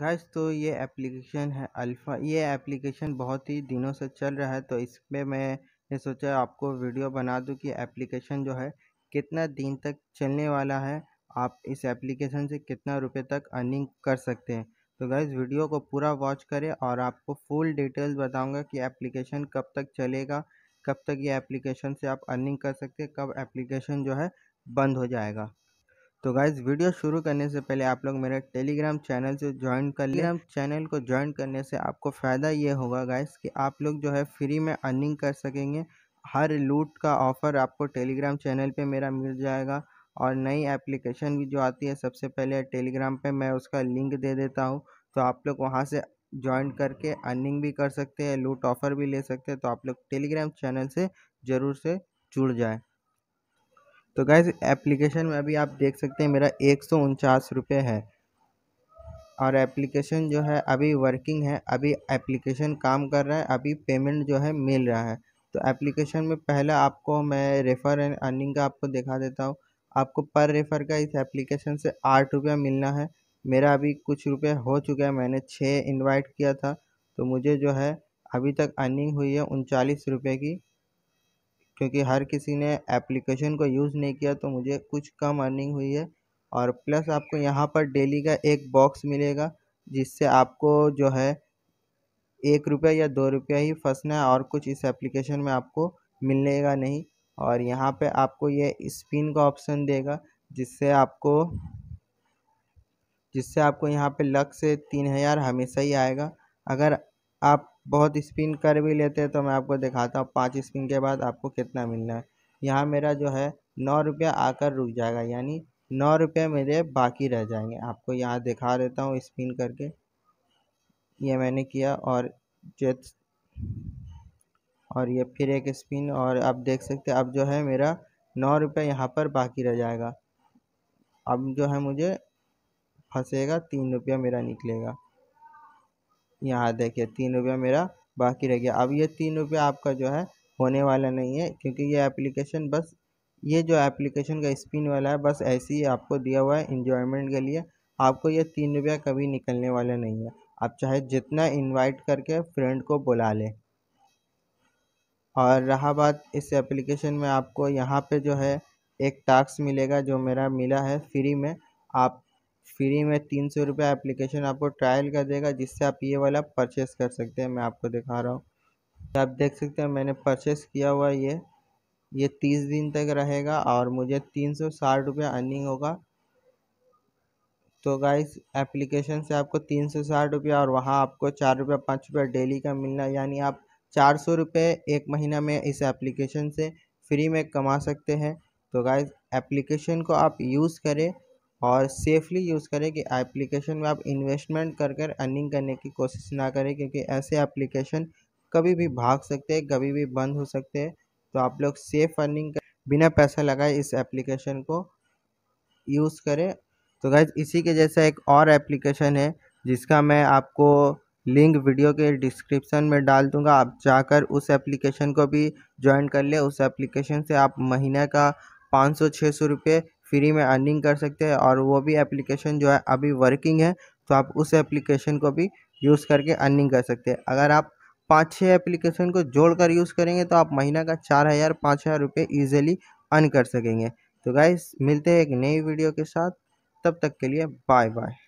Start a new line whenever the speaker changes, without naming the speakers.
guys तो ये application है अल्फ़ा ये एप्लीकेशन बहुत ही दिनों से चल रहा है तो इसमें मैं ये सोचा आपको वीडियो बना दूं कि एप्लीकेशन जो है कितना दिन तक चलने वाला है आप इस एप्लीकेशन से कितना रुपए तक अर्निंग कर सकते हैं तो गाइस वीडियो को पूरा वॉच करें और आपको फुल डिटेल्स बताऊँगा कि एप्लीकेशन कब तक चलेगा कब तक ये एप्लीकेशन से आप अर्निंग कर सकते हैं कब एप्लीकेशन जो है बंद हो जाएगा तो गाइज वीडियो शुरू करने से पहले आप लोग मेरे टेलीग्राम चैनल से ज्वाइन कर लेग्राम चैनल को ज्वाइन करने से आपको फ़ायदा ये होगा गाइज कि आप लोग जो है फ्री में अर्निंग कर सकेंगे हर लूट का ऑफ़र आपको टेलीग्राम चैनल पे मेरा मिल जाएगा और नई एप्लीकेशन भी जो आती है सबसे पहले टेलीग्राम पे मैं उसका लिंक दे देता हूँ तो आप लोग वहाँ से ज्वाइन करके अर्निंग भी कर सकते हैं लूट ऑफ़र भी ले सकते हैं तो आप लोग टेलीग्राम चैनल से ज़रूर से जुड़ जाएँ तो गैस एप्लीकेशन में अभी आप देख सकते हैं मेरा एक सौ उनचास रुपये है और एप्लीकेशन जो है अभी वर्किंग है अभी एप्लीकेशन काम कर रहा है अभी पेमेंट जो है मिल रहा है तो एप्लीकेशन में पहले आपको मैं रेफ़र एंड अर्निंग का आपको दिखा देता हूँ आपको पर रेफ़र का इस एप्लीकेशन से आठ रुपया मिलना है मेरा अभी कुछ रुपये हो चुका है मैंने छः इनवाइट किया था तो मुझे जो है अभी तक अर्निंग हुई है उनचालीस रुपये की क्योंकि हर किसी ने एप्लीकेशन को यूज़ नहीं किया तो मुझे कुछ कम अर्निंग हुई है और प्लस आपको यहाँ पर डेली का एक बॉक्स मिलेगा जिससे आपको जो है एक रुपया या दो रुपया ही फंसना है और कुछ इस एप्लीकेशन में आपको मिलेगा नहीं और यहाँ पे आपको ये स्पिन का ऑप्शन देगा जिससे आपको जिससे आपको यहाँ पे लक से तीन हज़ार हमेशा ही आएगा अगर आप बहुत स्पिन कर भी लेते हैं तो मैं आपको दिखाता हूँ पाँच स्पिन के बाद आपको कितना मिलना है यहाँ मेरा जो है नौ रुपया आकर रुक जाएगा यानी नौ रुपये मेरे बाकी रह जाएंगे आपको यहाँ दिखा देता हूँ स्पिन करके ये मैंने किया और जेट और ये फिर एक स्पिन और आप देख सकते हैं अब जो है मेरा नौ रुपये यहाँ पर बाकी रह जाएगा अब जो है मुझे फंसेगा तीन रुपया मेरा निकलेगा यहाँ देखिए तीन रुपया मेरा बाकी रह गया अब ये तीन रुपया आपका जो है होने वाला नहीं है क्योंकि ये एप्लीकेशन बस ये जो एप्लीकेशन का स्पिन वाला है बस ऐसे ही आपको दिया हुआ है इन्जॉयमेंट के लिए आपको ये तीन रुपया कभी निकलने वाला नहीं है आप चाहे जितना इन्वाइट करके फ्रेंड को बुला लें और रहा बात इस एप्लीकेशन में आपको यहाँ पे जो है एक टास्क मिलेगा जो मेरा मिला है फ्री में आप फ्री में तीन सौ रुपया एप्लीकेशन आपको ट्रायल का देगा जिससे आप ये वाला परचेस कर सकते हैं मैं आपको दिखा रहा हूँ तो आप देख सकते हैं मैंने परचेस किया हुआ ये ये तीस दिन तक रहेगा और मुझे तीन सौ साठ रुपया अर्निंग होगा तो गाइस एप्लीकेशन से आपको तीन सौ साठ रुपया और वहाँ आपको चार रुपया पाँच रुपया डेली का मिलना यानी आप चार सौ रुपये एक महीना में इस एप्लीकेशन से फ्री में कमा सकते हैं तो गाइस एप्लीकेशन को आप यूज़ करें और सेफली यूज़ करें कि एप्लीकेशन में आप इन्वेस्टमेंट कर कर अर्निंग करने की कोशिश ना करें क्योंकि ऐसे एप्लीकेशन कभी भी भाग सकते हैं कभी भी बंद हो सकते हैं तो आप लोग सेफ अर्निंग बिना पैसा लगाए इस एप्लीकेशन को यूज़ करें तो गैज इसी के जैसा एक और एप्लीकेशन है जिसका मैं आपको लिंक वीडियो के डिस्क्रिप्शन में डाल दूंगा आप जाकर उस एप्लीकेशन को भी ज्वाइन कर ले उस एप्लीकेशन से आप महीने का पाँच सौ छः सौ रुपये फ्री में अर्निंग कर सकते हैं और वो भी एप्लीकेशन जो है अभी वर्किंग है तो आप उस एप्लीकेशन को भी यूज़ करके अर्निंग कर सकते हैं अगर आप पाँच छः एप्लीकेशन को जोड़कर यूज़ करेंगे तो आप महीना का चार हज़ार पाँच हज़ार रुपये ईजिली अर्न कर सकेंगे तो गाइज़ मिलते हैं एक नई वीडियो के साथ तब तक के लिए बाय बाय